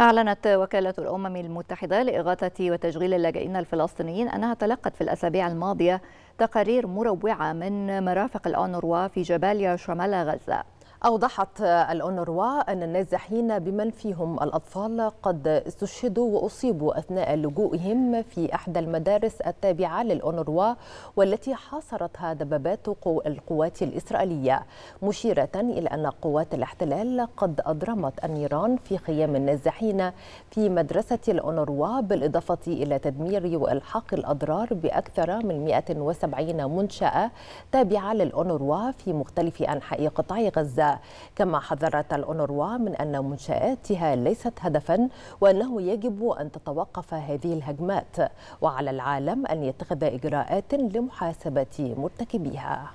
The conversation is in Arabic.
أعلنت وكالة الأمم المتحدة لإغاثة وتشغيل اللاجئين الفلسطينيين أنها تلقت في الأسابيع الماضية تقارير مروعة من مرافق الأونروا في جباليا شمال غزة أوضحت الأونروا أن النازحين بمن فيهم الأطفال قد استشهدوا وأصيبوا أثناء لجوئهم في إحدى المدارس التابعة للأونروا والتي حاصرتها دبابات القوات الإسرائيلية مشيرة إلى أن قوات الاحتلال قد أضرمت النيران في خيام النازحين في مدرسة الأونروا بالإضافة إلى تدمير وإلحاق الأضرار بأكثر من 170 منشأة تابعة للأونروا في مختلف أنحاء قطاع غزة كما حذرت الأونروا من أن منشآتها ليست هدفا وأنه يجب أن تتوقف هذه الهجمات وعلى العالم أن يتخذ إجراءات لمحاسبة مرتكبيها